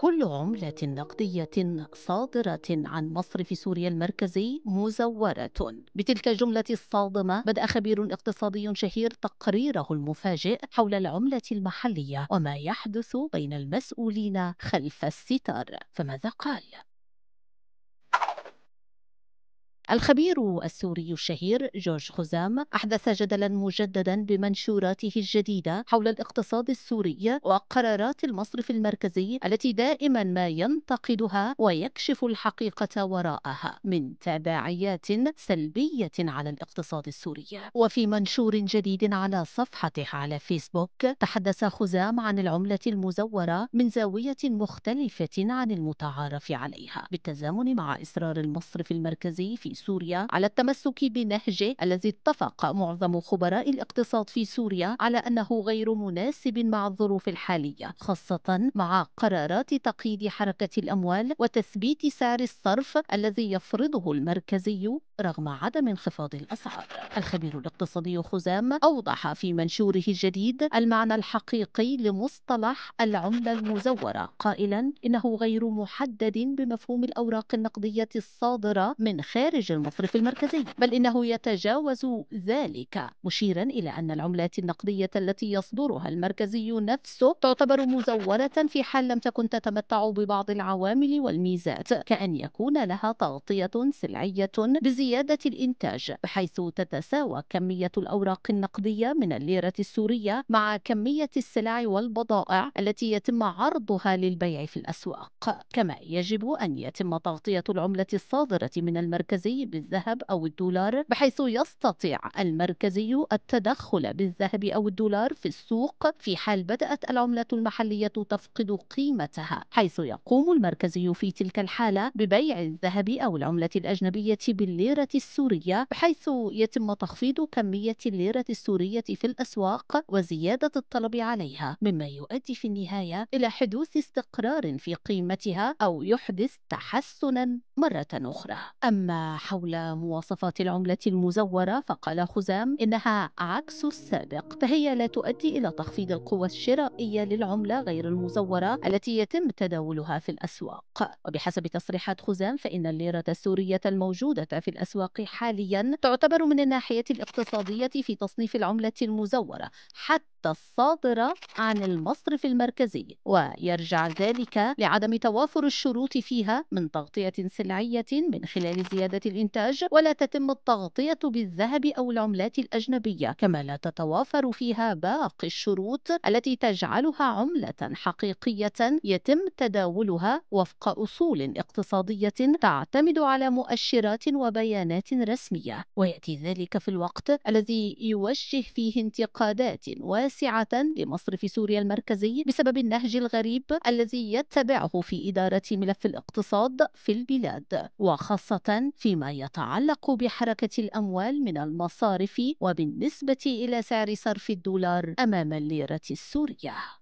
كل عملة نقدية صادرة عن مصرف سوريا المركزي مزورة بتلك الجملة الصادمة بدأ خبير اقتصادي شهير تقريره المفاجئ حول العملة المحلية وما يحدث بين المسؤولين خلف الستار فماذا قال؟ الخبير السوري الشهير جورج خزام أحدث جدلا مجددا بمنشوراته الجديدة حول الاقتصاد السوري وقرارات المصرف المركزي التي دائما ما ينتقدها ويكشف الحقيقة وراءها من تداعيات سلبية على الاقتصاد السوري وفي منشور جديد على صفحته على فيسبوك تحدث خزام عن العملة المزورة من زاوية مختلفة عن المتعارف عليها بالتزامن مع إصرار المصرف المركزي في سوريا على التمسك بنهجه الذي اتفق معظم خبراء الاقتصاد في سوريا على أنه غير مناسب مع الظروف الحالية خاصة مع قرارات تقييد حركة الأموال وتثبيت سعر الصرف الذي يفرضه المركزي رغم عدم انخفاض الأسعار الخبير الاقتصادي خزام أوضح في منشوره الجديد المعنى الحقيقي لمصطلح العملة المزورة قائلا إنه غير محدد بمفهوم الأوراق النقدية الصادرة من خارج المصرف المركزي بل إنه يتجاوز ذلك مشيرا إلى أن العملات النقدية التي يصدرها المركزي نفسه تعتبر مزورة في حال لم تكن تتمتع ببعض العوامل والميزات كأن يكون لها تغطية سلعية بزيادة الإنتاج بحيث تتس تتساوى كمية الأوراق النقدية من الليرة السورية مع كمية السلع والبضائع التي يتم عرضها للبيع في الأسواق كما يجب أن يتم تغطية العملة الصادرة من المركزي بالذهب أو الدولار بحيث يستطيع المركزي التدخل بالذهب أو الدولار في السوق في حال بدأت العملة المحلية تفقد قيمتها حيث يقوم المركزي في تلك الحالة ببيع الذهب أو العملة الأجنبية بالليرة السورية بحيث يتم تخفيض كمية الليرة السورية في الأسواق وزيادة الطلب عليها مما يؤدي في النهاية إلى حدوث استقرار في قيمتها أو يحدث تحسنا مرة أخرى أما حول مواصفات العملة المزورة فقال خزام إنها عكس السابق فهي لا تؤدي إلى تخفيض القوة الشرائية للعملة غير المزورة التي يتم تداولها في الأسواق وبحسب تصريحات خزام فإن الليرة السورية الموجودة في الأسواق حاليا تعتبر من الناحية الاقتصادية في تصنيف العملة المزورة حتى الصادرة عن المصرف المركزي ويرجع ذلك لعدم توافر الشروط فيها من تغطية سلعية من خلال زيادة الإنتاج ولا تتم التغطية بالذهب أو العملات الأجنبية كما لا تتوافر فيها باقي الشروط التي تجعلها عملة حقيقية يتم تداولها وفق أصول اقتصادية تعتمد على مؤشرات وبيانات رسمية ويأتي ذلك في الوقت الذي يوجه فيه انتقادات واسعة واسعة لمصرف سوريا المركزي بسبب النهج الغريب الذي يتبعه في إدارة ملف الاقتصاد في البلاد وخاصة فيما يتعلق بحركة الأموال من المصارف وبالنسبة إلى سعر صرف الدولار أمام الليرة السورية